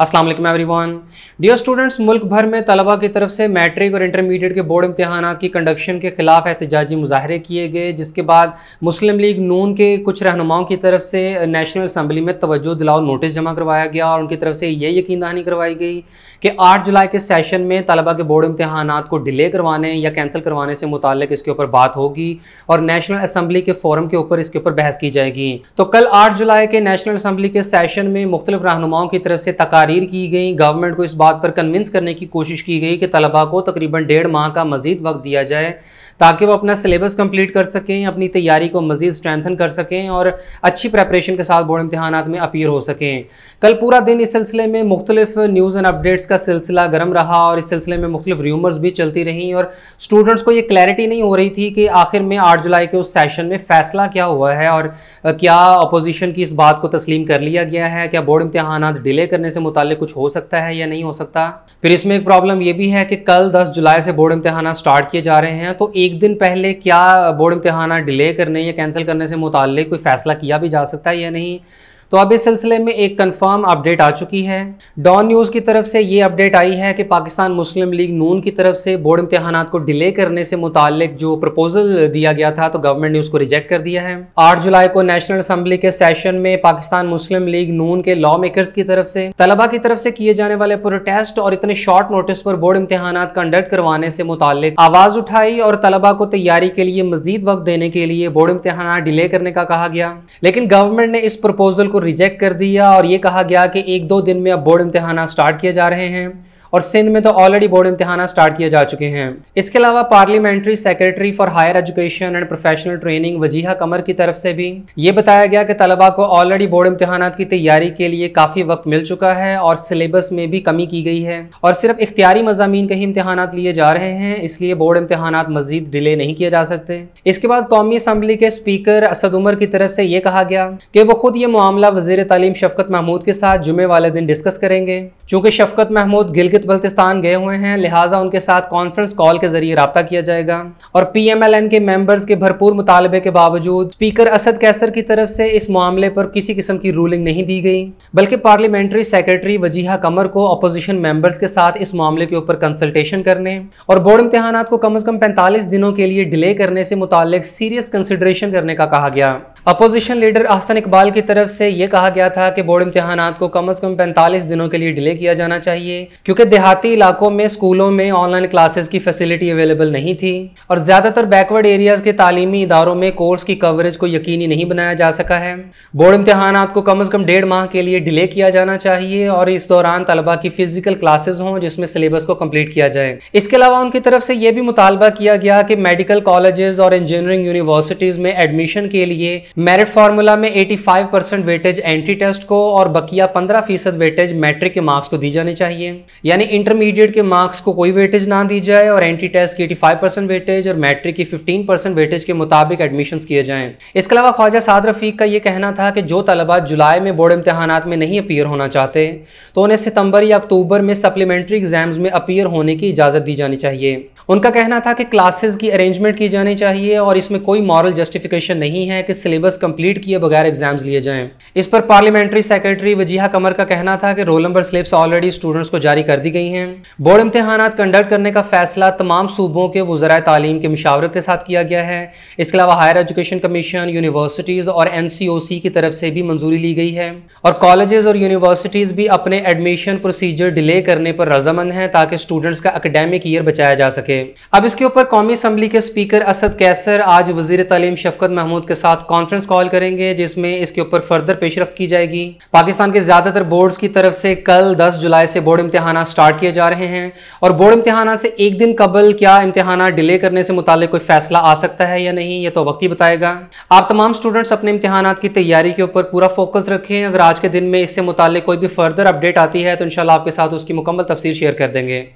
Aslam every one dear students मुल्क भर में तलबा की तरफ से मैट्रिक और इंटरमीडिएट के बोर्ड इम्तहान की कंडक्शन के खिलाफ एहतजाजी मुजाहरे किए गए जिसके बाद मुस्लिम लीग नून के कुछ रहनुमाओं की तरफ से नेशनल असम्बली में तवज्जो दिलाओ नोटिस जमा करवाया गया और उनकी तरफ से ये यकीन दहानी करवाई गई कि आठ जुलाई के सेशन में तलबा के बोर्ड इम्तहान को डिले करवाने या कैंसिल करवाने से मुतल इसके ऊपर बात होगी और नेशनल असम्बली के फोरम के ऊपर इसके ऊपर बहस की जाएगी तो कल आठ जुलाई के नेशनल असम्बली के सेशन में मुख्तलिफ रहनुमाओं की तरफ से तकार तारीर की गई गवर्नमेंट को इस बात पर कन्विंस करने की कोशिश की गई कि तलबा को तकरीबन डेढ़ माह का मजीद वक्त दिया जाए ताकि वो अपना सिलेबस कंप्लीट कर सकें अपनी तैयारी को मज़ीद स्ट्रेंथन कर सकें और अच्छी प्रेपरेशन के साथ बोर्ड इम्तहान में अपीयर हो सकें कल पूरा दिन इस सिलसिले में मुख्तलिफ न्यूज़ एंड अपडेट्स का सिलसिला गर्म रहा और इस सिलसिले में मुख्तलिफ र्यूमर्स भी चलती रहीं और स्टूडेंट्स को ये क्लैरिटी नहीं हो रही थी कि आखिर में आठ जुलाई के उस सेशन में फ़ैसला क्या हुआ है और क्या अपोजिशन की इस बात को तस्लीम कर लिया गया है क्या बोर्ड इम्तहान डिले करने से मुतालिक कुछ हो सकता है या नहीं हो सकता फिर इसमें एक प्रॉब्लम ये भी है कि कल 10 जुलाई से बोर्ड इम्तहाना स्टार्ट किए जा रहे हैं तो एक दिन पहले क्या बोर्ड इम्तहाना डिले करने या कैंसिल करने से मुतल कोई फ़ैसला किया भी जा सकता है या नहीं तो अब इस सिलसिले में एक कंफर्म अपडेट आ चुकी है डॉन न्यूज़ की तरफ से ये अपडेट आई है कि पाकिस्तान मुस्लिम लीग नून की तरफ से बोर्ड इम्तहान को डिले करने से मुतालिक जो प्रपोजल दिया गया था तो गवर्नमेंट ने उसको रिजेक्ट कर दिया है आठ जुलाई को नेशनल असम्बली के सेशन में पाकिस्तान मुस्लिम लीग नून के लॉ मेकर्स की तरफ से तलबा की तरफ से किए जाने वाले प्रोटेस्ट और इतने शॉर्ट नोटिस पर बोर्ड इम्तहान कंडक्ट करवाने से मुतालिक आवाज उठाई और तलबा को तैयारी के लिए मजीद वक्त देने के लिए बोर्ड इम्तहान डिले करने का कहा गया लेकिन गवर्नमेंट ने इस प्रपोजल को को रिजेक्ट कर दिया और ये कहा गया कि एक दो दिन में अब बोर्ड इम्तहान स्टार्ट किए जा रहे हैं और सिंध में तो ऑलरेडी बोर्ड इम्तहान स्टार्ट किए जा चुके हैं इसके अलावा parliamentary secretary for higher education and professional training Wajiha Qamar की तरफ से भी ये बताया गया कि तलबा को ऑलरेडी बोर्ड इम्तहान की तैयारी के लिए काफ़ी वक्त मिल चुका है और सिलेबस में भी कमी की गई है और सिर्फ इख्तियारी मजामी के ही इम्तहान लिए जा रहे हैं इसलिए बोर्ड इम्तहान मजीद डिले नहीं किए जा सकते इसके बाद कौमी असम्बली के स्पीकर असद उमर की तरफ से ये कहा गया कि वो खुद ये मामला वजीर तालीम शफकत महमूद के साथ जुमे वाले दिन डिस्कस करेंगे चूंकि शफकत महमूद गिलगित बल्तिस्तान गए हुए हैं लिहाजा उनके साथ कॉन्फ्रेंस कॉल के जरिए रब्ता किया जाएगा और पी एम एल एन के मेम्बर्स के भरपूर मुतालबे के बावजूद स्पीकर असद कैसर की तरफ से इस मामले पर किसी किस्म की रूलिंग नहीं दी गई बल्कि पार्लियामेंट्री सेक्रेटरी वजीहा कमर को अपोजिशन मेम्बर्स के साथ इस मामले के ऊपर कंसल्टेशन करने और बोर्ड इम्तहान को कम अज़ कम पैंतालीस दिनों के लिए डिले करने से मुतल सीरियस कंसिड्रेशन करने का कहा गया अपोजिशन लीडर अहसन इकबाल की तरफ से ये कहा गया था कि बोर्ड इम्तहान को कम अज़ कम 45 दिनों के लिए डिले किया जाना चाहिए क्योंकि देहाती इलाकों में स्कूलों में ऑनलाइन क्लासेस की फैसिलिटी अवेलेबल नहीं थी और ज़्यादातर बैकवर्ड एरियाज़ के तालीमी इदारों में कोर्स की कवरेज को यकीनी नहीं बनाया जा सका है बोर्ड इम्तहान को कम अज़ कम डेढ़ माह के लिए डिले किया जाना चाहिए और इस दौरान तलबा की फिजिकल क्लासेज हों जिसमें सिलेबस को कम्प्लीट किया जाए इसके अलावा उनकी तरफ से यह भी मुतालबा किया गया कि मेडिकल कॉलेजेस और इंजीनियरिंग यूनिवर्सिटीज़ में एडमिशन के लिए मेरिट फार्मूला में 85 परसेंट वेटेज एंट्री टेस्ट को और बकिया 15 फीसद वेटेज मैट्रिक के मार्क्स को दी जानी चाहिए यानी इंटरमीडिएट के मार्क्स को कोई वेटेज ना दी जाए और एंट्री टेस्ट की 85 परसेंट वेटेज और मैट्रिक की 15 परसेंट वेटेज के मुताबिक एडमिशन किए जाएँ इसके अलावा ख्वाजा साद रफीक का यह कहना था कि जो तलबा जुलाई में बोर्ड इम्तहान में नहीं अपीयर होना चाहते तो उन्हें सितंबर या अक्टूबर में सप्लीमेंट्री एग्जाम्स में अपीयर होने की इजाज़त दी जानी चाहिए उनका कहना था कि क्लासेज की अरेंजमेंट की जानी चाहिए और इसमें कोई मॉरल जस्टिफिकेशन नहीं है कि सिलेबस सिलेबस कंप्लीट किए बगैर एग्जाम्स लिए जाएं इस पर पार्लियामेंट्री सेक्रेटरी वजीहा कमर का कहना था कि roll number slips already students को जारी कर दी गई हैं बोर्ड इम्तहान कंडक्ट करने का फैसला तमाम सूबों के वजरा तालीम के मशावरत के साथ किया गया है इसके अलावा हायर एजुकेशन कमीशन यूनिवर्सिटीज़ और एन की तरफ से भी मंजूरी ली गई है और कॉलेजेस और यूनिवर्सिटीज़ भी अपने एडमिशन प्रोसीजर डिले करने पर रजामंद हैं ताकि स्टूडेंट्स का अकेडेमिक ईयर बचाया जा सके अब इसके ऊपर कौमी असम्बली के स्पीकर असद कैसर आज वजीर तलीम शफकत महमूद के साथ कॉन्फ्रेंस कॉन्फ्रेंस कॉल करेंगे जिसमें इसके ऊपर फर्दर पेशरफ की जाएगी पाकिस्तान के ज़्यादातर बोर्ड्स की तरफ से कल 10 जुलाई से बोर्ड इम्तहान स्टार्ट किए जा रहे हैं और बोर्ड इम्तहान से एक दिन कबल क्या इम्तहान डिले करने से मुतल कोई फैसला आ सकता है या नहीं ये तो वक्त ही बताएगा आप तमाम स्टूडेंट्स अपने इम्तहान की तैयारी के ऊपर पूरा फोकस रखें अगर आज के दिन में इससे मुतल कोई भी फर्दर अपडेट आती है तो इन आपके साथ उसकी मुकम्मल तफसर शेयर कर देंगे